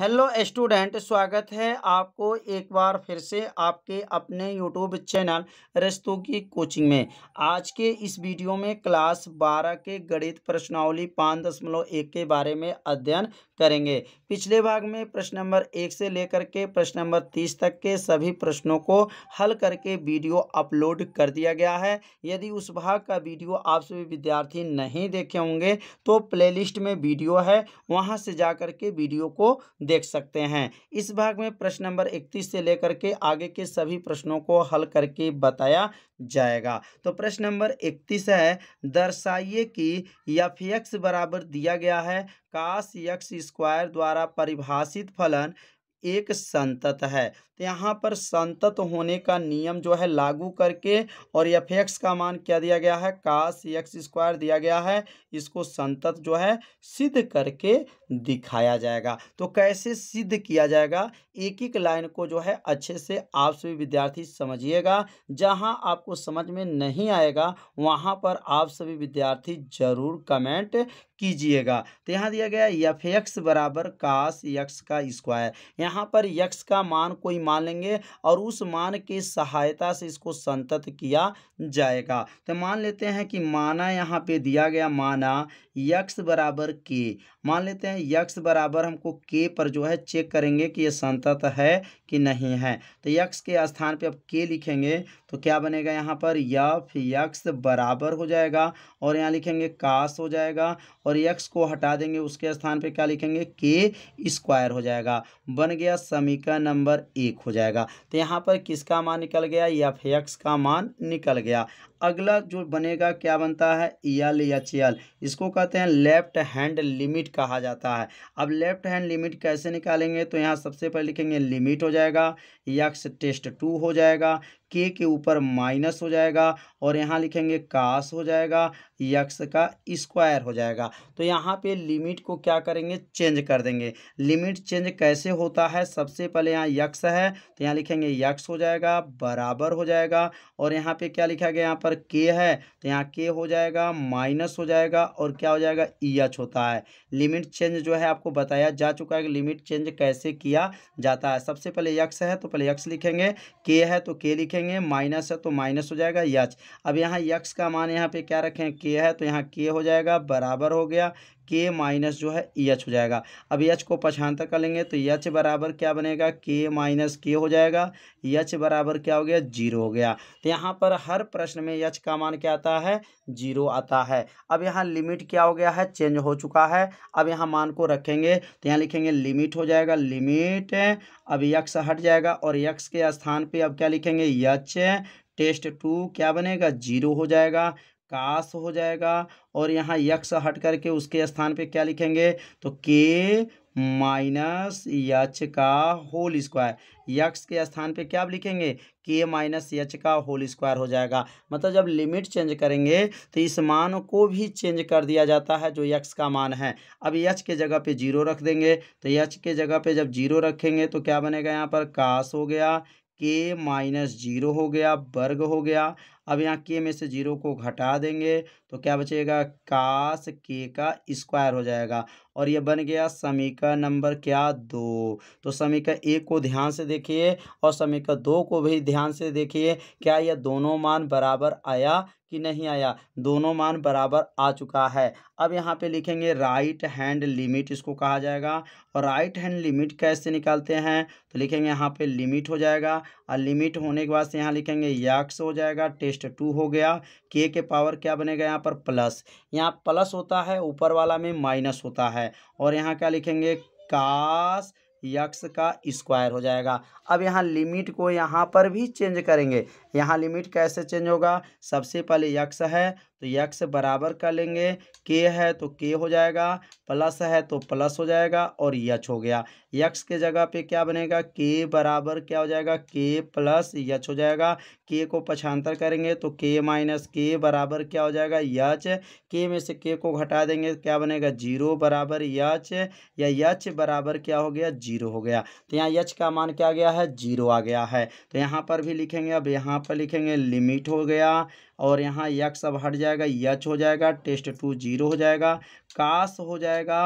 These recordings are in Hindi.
हेलो स्टूडेंट स्वागत है आपको एक बार फिर से आपके अपने यूट्यूब चैनल रिश्तों की कोचिंग में आज के इस वीडियो में क्लास 12 के गणित प्रश्नावली पाँच दशमलव एक के बारे में अध्ययन करेंगे पिछले भाग में प्रश्न नंबर एक से लेकर के प्रश्न नंबर तीस तक के सभी प्रश्नों को हल करके वीडियो अपलोड कर दिया गया है यदि उस भाग का वीडियो आप सभी विद्यार्थी नहीं देखे होंगे तो प्ले में वीडियो है वहाँ से जा के वीडियो को देख सकते हैं इस भाग में प्रश्न नंबर इकतीस से लेकर के आगे के सभी प्रश्नों को हल करके बताया जाएगा तो प्रश्न नंबर इकतीस है दर्शाइए कि यफ एक्स बराबर दिया गया है काश यक्स स्क्वायर द्वारा परिभाषित फलन एक संतत है तो यहाँ पर संतत होने का नियम जो है लागू करके और एफ एक्स का मान क्या दिया गया है काश एक्स स्क्वायर दिया गया है इसको संतत जो है सिद्ध करके दिखाया जाएगा तो कैसे सिद्ध किया जाएगा एक एक लाइन को जो है अच्छे से आप सभी विद्यार्थी समझिएगा जहाँ आपको समझ में नहीं आएगा वहाँ पर आप सभी विद्यार्थी ज़रूर कमेंट कीजिएगा तो यहाँ दिया गया एफ एक्स बराबर काश एक्स का स्क्वायर यहाँ यहाँ पर यक्ष का मान कोई मान लेंगे और उस मान की सहायता से इसको संतत किया जाएगा तो मान लेते हैं कि माना यहाँ पे दिया गया माना यक्ष बराबर के मान लेते हैं यक्ष बराबर हमको के पर जो है चेक करेंगे कि ये संतत है कि नहीं है तो यक्ष के स्थान पे अब के लिखेंगे तो क्या बनेगा यहाँ पर यफ यक्ष बराबर हो जाएगा और यहाँ लिखेंगे कास हो जाएगा और यक्ष को हटा देंगे उसके स्थान पर क्या लिखेंगे के स्क्वायर हो जाएगा बन गया गया समीकरण नंबर एक हो जाएगा तो यहाँ पर किसका मान निकल गया या फेक्स का मान निकल गया अगला जो बनेगा क्या बनता है यल या एल इसको कहते हैं लेफ्ट हैंड लिमिट कहा जाता है अब लेफ्ट हैंड लिमिट कैसे निकालेंगे तो यहाँ सबसे पहले लिखेंगे लिमिट हो जाएगा यक्स टेस्ट टू हो जाएगा के के ऊपर माइनस हो जाएगा और यहाँ लिखेंगे कास हो जाएगा यक्स का स्क्वायर हो जाएगा तो यहाँ पे लिमिट को क्या करेंगे चेंज कर देंगे लिमिट चेंज कैसे होता है सबसे पहले यहाँ यक्स है तो यहाँ लिखेंगे यक्स हो जाएगा बराबर हो जाएगा और यहाँ पे क्या लिखा गया यहाँ पर पर के है तो यहाँ के हो जाएगा माइनस हो जाएगा और क्या हो जाएगा ई e एच होता है लिमिट चेंज जो है आपको बताया जा चुका है कि लिमिट चेंज कैसे किया जाता है सबसे पहले यक्स है तो पहले यक्स लिखेंगे के है तो के लिखेंगे माइनस है तो माइनस हो जाएगा यच e अब यहाँ यक्स का मान यहाँ पे क्या रखें के है तो यहाँ के हो जाएगा बराबर हो गया के माइनस जो है ई e एच हो जाएगा अब एच e को पछानता कर लेंगे तो एच e बराबर क्या बनेगा के माइनस के हो जाएगा एच बराबर क्या हो गया जीरो हो गया तो यहाँ पर हर प्रश्न में एच का मान क्या आता है जीरो आता है अब यहाँ लिमिट क्या हो गया है चेंज हो चुका है अब यहाँ मान को रखेंगे तो यहाँ लिखेंगे लिमिट हो जाएगा लिमिट अब यक्स हट जाएगा और यक्स के स्थान पर अब क्या लिखेंगे यच टेस्ट टू क्या बनेगा जीरो हो जाएगा काश हो जाएगा और यहाँ यक्ष हट करके उसके स्थान पे क्या लिखेंगे तो के माइनस यच का होल स्क्वायर यक्स के स्थान पे क्या लिखेंगे के माइनस यच का होल स्क्वायर हो जाएगा मतलब जब लिमिट चेंज करेंगे तो इस मान को भी चेंज कर दिया जाता है जो यक्स का मान है अब यच के जगह पे जीरो रख देंगे तो यच के जगह पे जब जीरो रखेंगे तो क्या बनेगा यहाँ पर काश हो गया के माइनस जीरो हो गया वर्ग हो गया अब यहाँ के में से जीरो को घटा देंगे तो क्या बचेगा काश के का स्क्वायर हो जाएगा और ये बन गया समीकरण नंबर क्या दो तो समीकरण एक को ध्यान से देखिए और समीकरण दो को भी ध्यान से देखिए क्या यह दोनों मान बराबर आया कि नहीं आया दोनों मान बराबर आ चुका है अब यहाँ पे लिखेंगे राइट हैंड लिमिट इसको कहा जाएगा और राइट हैंड लिमिट कैसे निकालते हैं तो लिखेंगे यहाँ पे लिमिट हो जाएगा और लिमिट होने के बाद से यहाँ लिखेंगे यक्स हो जाएगा टेस्ट रेस्ट टू हो गया के के पावर क्या बनेगा यहाँ पर प्लस यहाँ प्लस होता है ऊपर वाला में माइनस होता है और यहाँ क्या लिखेंगे कास यक्स का स्क्वायर हो जाएगा अब यहाँ लिमिट को यहाँ पर भी चेंज करेंगे यहाँ लिमिट कैसे चेंज होगा सबसे पहले यक्स है तो यक्स बराबर कर लेंगे के है तो के हो जाएगा प्लस है तो प्लस हो जाएगा और यच हो गया यक्स के जगह पे क्या बनेगा के बराबर क्या हो जाएगा के प्लस यच हो जाएगा के को पछांतर करेंगे तो के माइनस के बराबर क्या हो जाएगा यच के में से के को घटा देंगे तो क्या बनेगा जीरो बराबर यच या यच बराबर क्या हो गया जीरो हो गया तो यहाँ यच का मान क्या गया है जीरो आ गया है तो यहाँ पर भी लिखेंगे अब यहाँ पर लिखेंगे लिमिट हो गया और यहाँ यक सब हट जाएगा यच हो जाएगा टेस्ट टू जीरो हो जाएगा काश हो जाएगा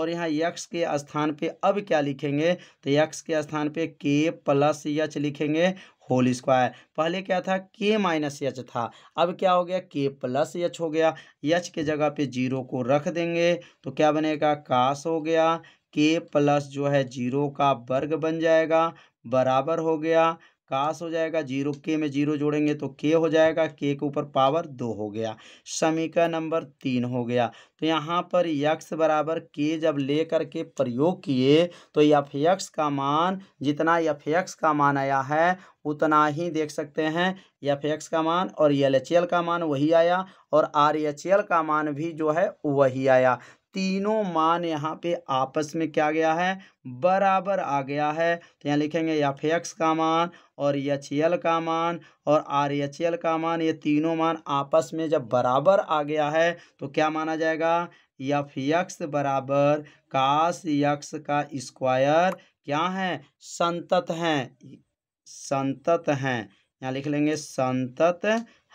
और यहाँ यक्स के स्थान पे अब क्या लिखेंगे तो यक्स के स्थान पे के प्लस यच लिखेंगे होल स्क्वायर पहले क्या था के माइनस यच था अब क्या हो गया के प्लस यच हो गया यच के जगह पे जीरो को रख देंगे तो क्या बनेगा काश हो गया के प्लस जो है जीरो का वर्ग बन जाएगा बराबर हो गया काश हो जाएगा जीरो के में जीरो जोड़ेंगे तो के हो जाएगा के के ऊपर पावर दो हो गया समीकरण नंबर तीन हो गया तो यहाँ पर यक्स बराबर के जब ले करके प्रयोग किए तो यफ यक्स का मान जितना यफ यक्स का मान आया है उतना ही देख सकते हैं यफ एक्स का मान और यल एच एल का मान वही आया और आर एच एल का मान भी जो है वही आया तीनों मान यहाँ पे आपस में क्या गया है बराबर आ गया है तो यहाँ लिखेंगे एफ एक्स का मान और एच एल का मान और आर एच एल का मान ये तीनों मान आपस में जब बराबर आ गया है तो क्या माना जाएगा एफ एक्स बराबर काश यक्स का स्क्वायर क्या है संतत हैं संतत हैं यहाँ लिख लेंगे संतत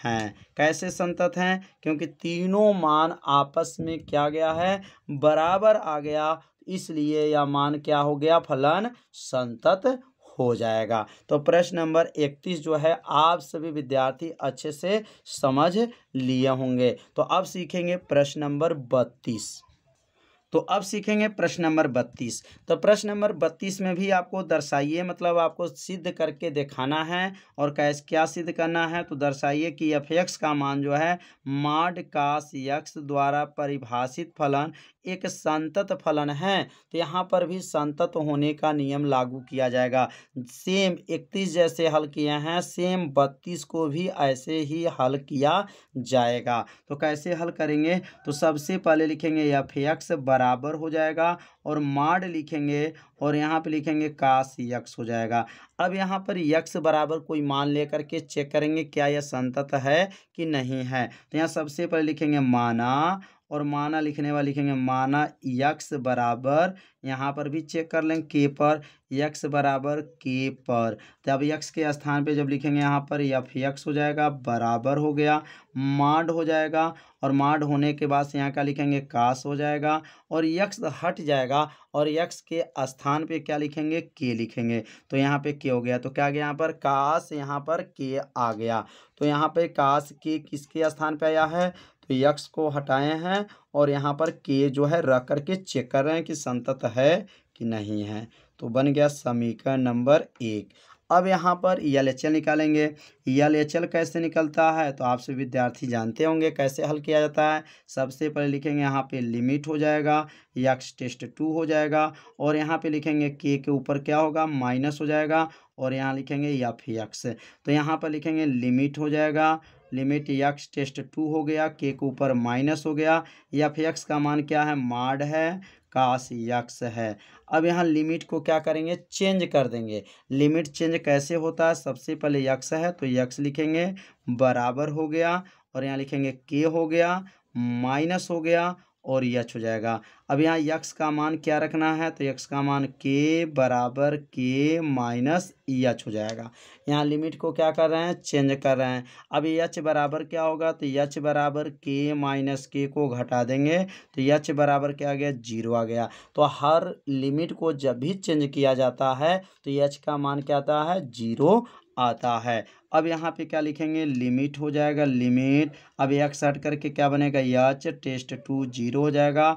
हैं कैसे संतत हैं क्योंकि तीनों मान आपस में क्या गया है बराबर आ गया इसलिए यह मान क्या हो गया फलन संतत हो जाएगा तो प्रश्न नंबर इकतीस जो है आप सभी विद्यार्थी अच्छे से समझ लिए होंगे तो अब सीखेंगे प्रश्न नंबर बत्तीस तो अब सीखेंगे प्रश्न नंबर बत्तीस तो प्रश्न नंबर बत्तीस में भी आपको दर्शाइए मतलब आपको सिद्ध करके दिखाना है और कैसे क्या सिद्ध करना है तो दर्शाइए कि एफ एक्स का मान जो है माड कास यक्स द्वारा परिभाषित फलन एक संतत फलन है तो यहाँ पर भी संतत होने का नियम लागू किया जाएगा सेम इकतीस जैसे हल किए हैं सेम बत्तीस को भी ऐसे ही हल किया जाएगा तो कैसे हल करेंगे तो सबसे पहले लिखेंगे एफ एक्स बराबर हो जाएगा और माड लिखेंगे और यहाँ पे लिखेंगे काश यक्स हो जाएगा अब यहाँ पर यक्स बराबर कोई मान लेकर के चेक करेंगे क्या यह संतत है कि नहीं है तो यहाँ सबसे पहले लिखेंगे माना और माना लिखने वाला लिखेंगे माना यक्स बराबर यहाँ पर भी चेक कर लेंगे के पर यक्स बराबर के पर जब तो यक्स के स्थान पे जब लिखेंगे यहाँ पर यफ यक्स हो जाएगा बराबर हो गया माड हो जाएगा और माड होने के बाद से यहाँ क्या लिखेंगे कास हो जाएगा और यक्स हट जाएगा और यक्स के स्थान पे क्या लिखेंगे के लिखेंगे तो यहाँ पे के हो गया तो क्या गया यहाँ पर कास यहाँ पर के आ गया तो यहाँ पे कास के किसके स्थान पे आया है तो यक्ष को हटाए हैं और यहाँ पर के जो है रख करके चेक कर रहे हैं कि संतत है कि नहीं है तो बन गया समीकरण नंबर एक अब यहाँ पर यल एच एल निकालेंगे यल एच एल कैसे निकलता है तो आपसे विद्यार्थी जानते होंगे कैसे हल किया जाता है सबसे पहले लिखेंगे यहाँ पे लिमिट हो जाएगा यक्स टेस्ट टू हो जाएगा और यहाँ पे लिखेंगे के के ऊपर क्या होगा माइनस हो जाएगा और यहाँ लिखेंगे या फी तो यहाँ पर लिखेंगे लिमिट हो जाएगा लिमिट यक्स टेस्ट टू हो गया के के ऊपर माइनस हो गया फिर यक्स का मान क्या है माड है काश यक्स है अब यहाँ लिमिट को क्या करेंगे चेंज कर देंगे लिमिट चेंज कैसे होता है सबसे पहले यक्स है तो यक्स लिखेंगे बराबर हो गया और यहाँ लिखेंगे के हो गया माइनस हो गया और यच हो जाएगा अब यहाँ यक्स का मान क्या रखना है तो यक्स का मान के बराबर के माइनस यच हो जाएगा यहाँ लिमिट को क्या कर रहे हैं चेंज कर रहे हैं अब यच बराबर क्या होगा तो यच बराबर के माइनस के को घटा देंगे तो यच बराबर क्या आ गया जीरो आ गया तो हर लिमिट को जब भी चेंज किया जाता है तो यच का मान क्या आता है जीरो आता है अब यहाँ पे क्या लिखेंगे लिमिट हो जाएगा लिमिट अब एक्स हट करके क्या बनेगा यच टेस्ट टू जीरो हो जाएगा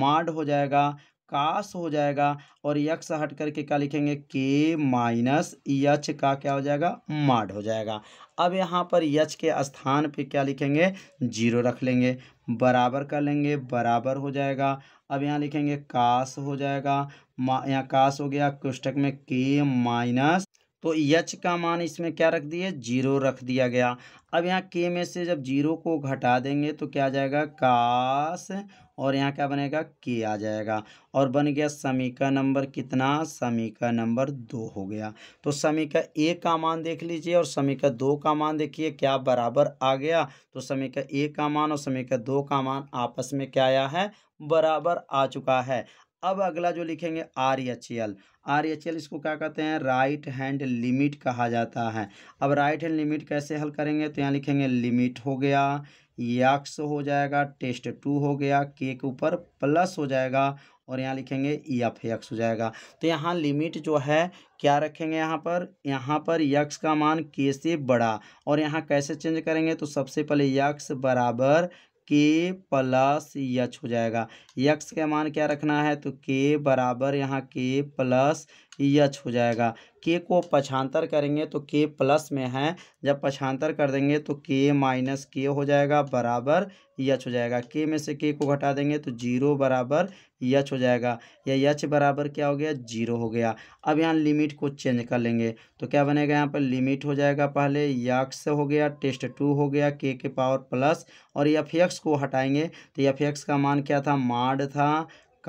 माड हो जाएगा काश हो जाएगा और यक्स हट करके क्या लिखेंगे के माइनस यच का क्या हो जाएगा माड हो जाएगा अब यहाँ पर यच के स्थान पे क्या लिखेंगे जीरो रख लेंगे बराबर कर लेंगे बराबर हो जाएगा अब यहाँ लिखेंगे काश हो जाएगा यहाँ काश हो गया कुष्टक में के माइनस तो यच का मान इसमें क्या रख दिए जीरो रख दिया गया अब यहाँ के में से जब जीरो को घटा देंगे तो क्या आ जाएगा काश और यहाँ क्या बनेगा के आ जाएगा और बन गया समीका नंबर कितना समीका नंबर दो हो गया तो समीका एक का मान देख लीजिए और समीका दो का मान देखिए क्या बराबर आ गया तो समीका एक का मान और समीका दो का मान आपस में क्या आया है बराबर आ चुका है अब अगला जो लिखेंगे R H L R H L इसको क्या कहते हैं राइट हैंड लिमिट कहा जाता है अब राइट हैंड लिमिट कैसे हल करेंगे तो यहाँ लिखेंगे लिमिट हो गया यक्स हो जाएगा टेस्ट टू हो गया के के ऊपर प्लस हो जाएगा और यहाँ लिखेंगे एफ यक्स हो जाएगा तो यहाँ लिमिट जो है क्या रखेंगे यहाँ पर यहाँ पर यक्स का मान के से बड़ा और यहाँ कैसे चेंज करेंगे तो सबसे पहले यक्स बराबर के प्लस यच हो जाएगा यक्स का मान क्या रखना है तो के बराबर यहाँ के प्लस यच हो जाएगा के को पछांतर करेंगे तो के प्लस में है जब पछांतर कर देंगे तो के माइनस के हो जाएगा बराबर यच हो जाएगा के में से के को घटा देंगे तो जीरो बराबर यच हो जाएगा या यच बराबर क्या हो गया जीरो हो गया अब यहाँ लिमिट को चेंज कर लेंगे तो क्या बनेगा यहाँ पर लिमिट हो जाएगा पहले यक्स हो गया टेस्ट टू हो गया के के पावर प्लस और यफ एक्स को हटाएंगे तो यफ एक्स का मान क्या था माड था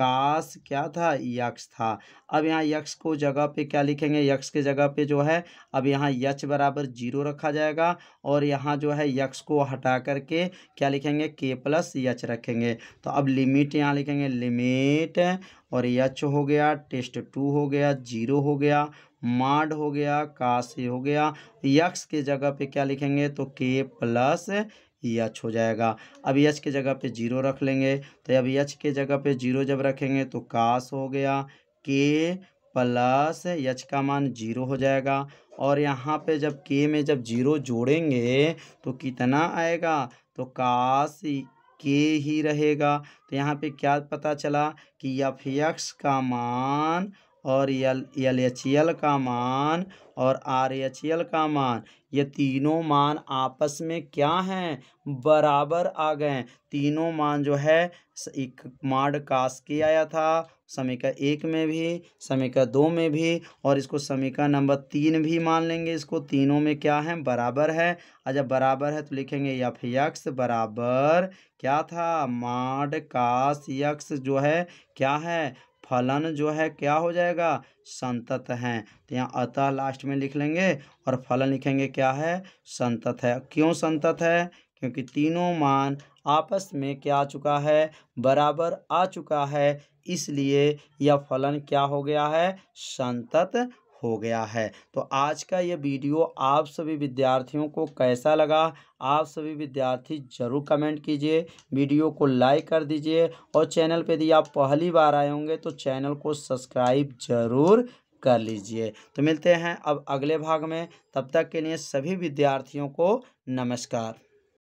काश क्या था यक्ष था अब यहाँ यक्ष को जगह पे क्या लिखेंगे यक्ष के जगह पे जो है अब यहाँ यच बराबर जीरो रखा जाएगा और यहाँ जो है यक्ष को हटा करके क्या लिखेंगे के प्लस यच रखेंगे तो अब लिमिट यहाँ लिखेंगे लिमिट और यच हो गया टेस्ट टू हो गया जीरो हो गया माड हो गया काश हो गया यक्ष के जगह पे क्या लिखेंगे तो के प्लस ई एच हो जाएगा अब एच के जगह पे जीरो रख लेंगे तो अब एच के जगह पे जीरो जब रखेंगे तो काश हो गया के प्लस एच का मान जीरो हो जाएगा और यहाँ पे जब के में जब जीरो जोड़ेंगे तो कितना आएगा तो काश के ही रहेगा तो यहाँ पे क्या पता चला कि एफ एक्स का मान और यल एल एच एल का मान और आर एच एल का मान ये तीनों मान आपस में क्या हैं बराबर आ गए तीनों मान जो है एक मार्ड कास के आया था समीका एक में भी समीका दो में भी और इसको समीका नंबर तीन भी मान लेंगे इसको तीनों में क्या है बराबर है और जब बराबर है तो लिखेंगे यफ यक्स बराबर क्या था मार्ड कास यक्स जो है क्या है फलन जो है क्या हो जाएगा संतत हैं तो यहाँ अतः लास्ट में लिख लेंगे और फलन लिखेंगे क्या है संतत है क्यों संतत है क्योंकि तीनों मान आपस में क्या आ चुका है बराबर आ चुका है इसलिए यह फलन क्या हो गया है संतत हो गया है तो आज का ये वीडियो आप सभी विद्यार्थियों को कैसा लगा आप सभी विद्यार्थी ज़रूर कमेंट कीजिए वीडियो को लाइक कर दीजिए और चैनल पे यदि आप पहली बार आए होंगे तो चैनल को सब्सक्राइब ज़रूर कर लीजिए तो मिलते हैं अब अगले भाग में तब तक के लिए सभी विद्यार्थियों को नमस्कार